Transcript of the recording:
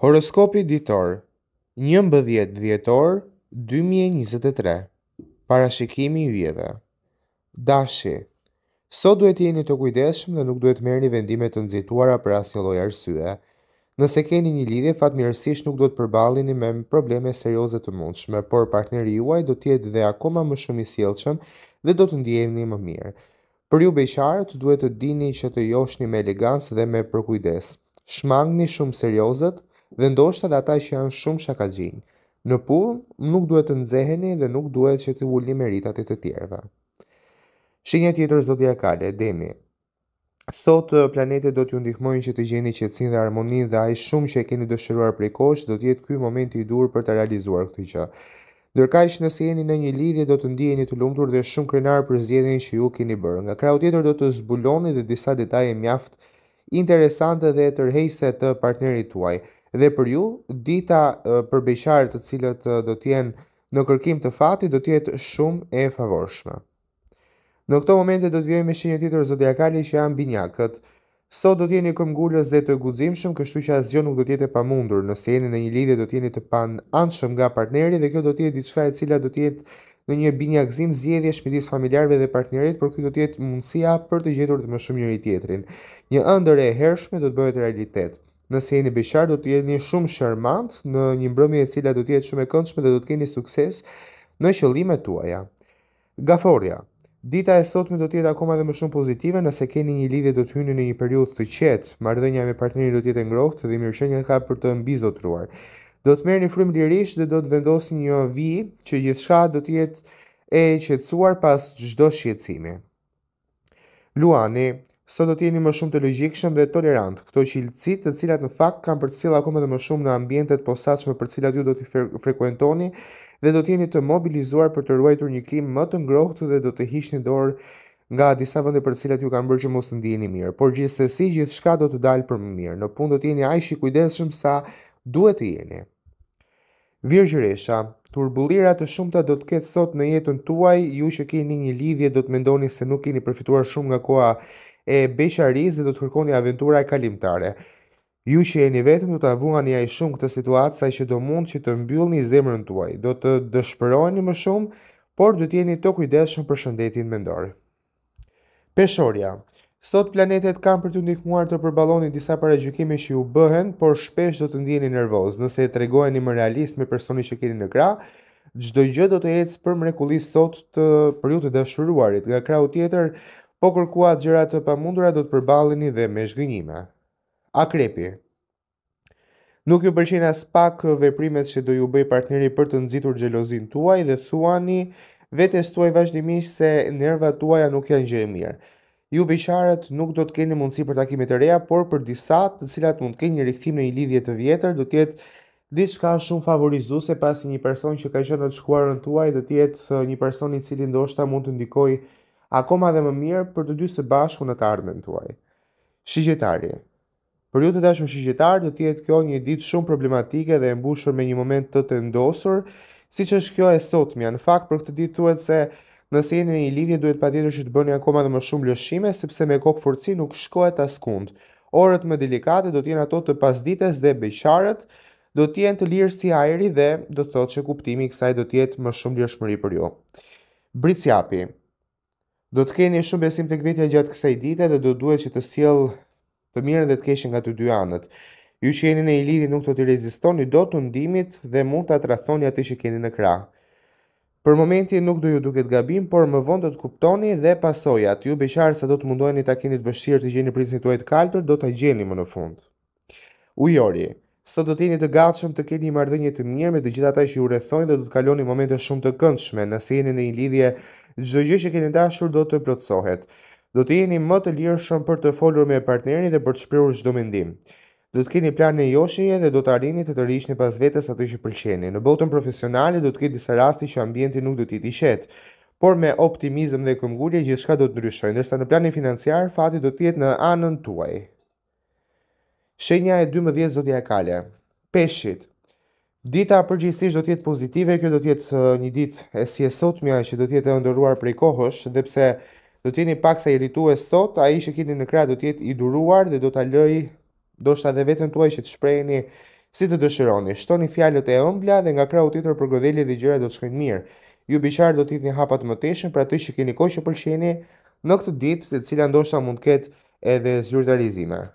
Horoskopi ditor, 11 dhjetor 2023, parashikimi vjedhe. Dashi, sot duhet jeni të kujdeshëm dhe nuk duhet merë një vendime të nëzituara për asnjë një lojë arsye. Nëse keni një lidhje, fatmirësisht nuk do të përbalini me probleme serioze të mundshme, por partneri juaj do tjetë dhe akoma më shumë i sielqëm dhe do të ndjevni më mirë. Për ju bejsharët duhet të dini që të joshni me elegancë dhe me përkujdes. Shmangni shumë seriozet, dhe ndoshta dhe ata që janë shumë shakagjin. Në pun, nuk duhet të nxeheni dhe nuk duhet që të ulni meritat e të tjerëve. Shenja tjetër zodiakale, Demi. Sot planetet do t'ju ndihmojnë që të gjeni qetësinë dhe harmoninë dhe ai shumë që e keni dëshëruar prej kohësh do të jetë ky momenti i dur për të realizuar këtë gjë. Ndërkaq nëse jeni në një lidhje do të ndijeni të lumtur dhe shumë krenar për zgjedhjen që ju keni bërë. Nga krau tjetër do të zbuloni dhe disa detaje mjaft interesante dhe tërheqëse të partnerit tuaj dhe për ju, dita për beqarë të cilët do të jenë në kërkim të fatit do të jetë shumë e favorshme. Në këto momente do të vijë me shenjë tjetër zodiakale që janë binjakët. Sot do të jeni këmbgulës dhe të guximshëm, kështu që asgjë nuk do të jetë e pamundur. Nëse jeni në një lidhje do të jeni të panëshëm nga partneri dhe kjo do të jetë diçka e cila do të jetë në një binjakzim zgjedhjesh midis familjarëve dhe partnerit, por kjo do të jetë mundësia për të gjetur të më shumë njëri tjetrin. Një ëndër e hershme do të bëhet realitet nëse jeni beqar do të jeni shumë sharmant në një mbrëmje e cila do të jetë shumë e këndshme dhe do të keni sukses në qëllimet tuaja. Gaforia. Dita e sotme do të jetë akoma dhe më shumë pozitive nëse keni një lidhje do të hyni në një periudhë të qetë. Marrëdhënia me partnerin do të jetë ngrohtë dhe mirëshenja ka për të mbizotruar. Do të merrni frymë lirish dhe do të vendosni një vi që gjithçka do të jetë e qetësuar pas çdo shqetësimi. Luani, sot do të jeni më shumë të logjikshëm dhe tolerant. Këto cilësitë, të cilat në fakt kanë përcjell akoma më shumë në ambientet posaçme për të cilat ju do të frekuentoni dhe do të jeni të mobilizuar për të ruajtur një klim më të ngrohtë dhe do të hiqni dorë nga disa vende për të cilat ju kanë bërë që mos të ndiheni mirë. Por gjithsesi, gjithçka do të dalë për më mirë. Në punë do të jeni aq i kujdesshëm sa duhet të jeni. Virgjëresha, turbullira të shumta do të ketë sot në jetën tuaj, ju që keni një lidhje do të mendoni se nuk keni përfituar shumë nga koha e beqaris dhe do të kërkoni aventura e kalimtare. Ju që jeni vetëm do të avuha një shumë këtë situatë saj që do mund që të mbyllë një zemrën tuaj, do të dëshpëroni më shumë, por do t'jeni të kujdeshën për shëndetin mendor. Peshorja Sot planetet kanë për të ndihmuar të përballoni disa paragjykime që ju bëhen, por shpesh do të ndiheni nervoz nëse e tregoheni më realist me personin që keni në kra, Çdo gjë do të ecë për mrekulli sot të për ju të dashuruarit. Nga krau tjetër, po kërkuat gjërat të pamundura do të përballeni dhe me zhgënjime. Akrepi. Nuk ju pëlqejnë as pak veprimet që do ju bëj partneri për të nxitur xhelozin tuaj dhe thuani vetes tuaj vazhdimisht se nervat tuaja nuk janë gjë e mirë. Ju beqarët nuk do të keni mundësi për takime të reja, por për disa, të cilat mund të kenë një rikthim në një lidhje të vjetër, do të jetë diçka shumë favorizuese pasi një person që ka qenë në shkuarën tuaj do të jetë uh, një person i cili ndoshta mund të ndikojë akoma dhe më mirë për të dy së bashku në të ardhmen tuaj. Shigjetari. Për ju të dashur shigjetar, do të jetë kjo një ditë shumë problematike dhe e mbushur me një moment të tendosur, siç është kjo e sotmja. Në fakt për këtë ditë thuhet se nëse jeni në një lidhje duhet patjetër që të bëni akoma dhe më shumë lëshime sepse me kokë forci nuk shkohet askund. Orët më delikate do të jenë ato të pasdites dhe beqarët, do të jenë të lirë si ajri dhe do të thotë që kuptimi kësaj do të jetë më shumë lëshmëri për ju. Britsjapi. Do të keni shumë besim të këvitja gjatë kësaj dite dhe do duhet që të siel të mirën dhe të keshën nga të dy anët. Ju që jeni në i lidi nuk të të rezistoni do të ndimit dhe mund të atrathoni atë që keni në kra. Për momenti nuk do ju duket gabim, por më vonë do të kuptoni dhe pasojat. Ju beqarë sa do të mundoheni të keni të vështirë të gjeni prinsin të uajtë kaltër, do të gjeni më në fund. Ujori, sot do të jeni të gatshëm të keni i marrëdhënie të mirë me të gjitha që ju rrethojnë dhe do të kaloni momente shumë të këndshme nëse jeni në një lidhje çdo gjë që keni dashur do të plotësohet. Do të jeni më të lirshëm për të folur me partnerin dhe për të shprehur çdo mendim. Do të keni planin joshje dhe do të arrini të të rishni pas vetes atë që pëlqeni. Në botën profesionale do të ketë disa raste që ambienti nuk do të jetë i qetë, por me optimizëm dhe këmbgulje gjithçka do të ndryshojë, ndërsa në planin financiar fati do të jetë në anën tuaj. Shenja e 12 zodiakale. Peshqit. Dita përgjithsisht do të jetë pozitive, kjo do të jetë uh, një ditë e si e sot mja që do të jetë e ndëruar prej kohësh, dhe pse do të jeni pak sa irritue sot, a i që kini në krah do të jetë i duruar dhe do të alëj do shta dhe vetën tuaj që të shprejni si të dëshironi. Shtoni fjalët e ëmbla dhe nga krahu u për godhelje dhe gjëre do të shkojnë mirë. Ju biçar do të jetë një hapat më teshën për aty që kini kohë që pëlqeni në këtë ditë e cila ndoshta mund ketë edhe zyrtarizime.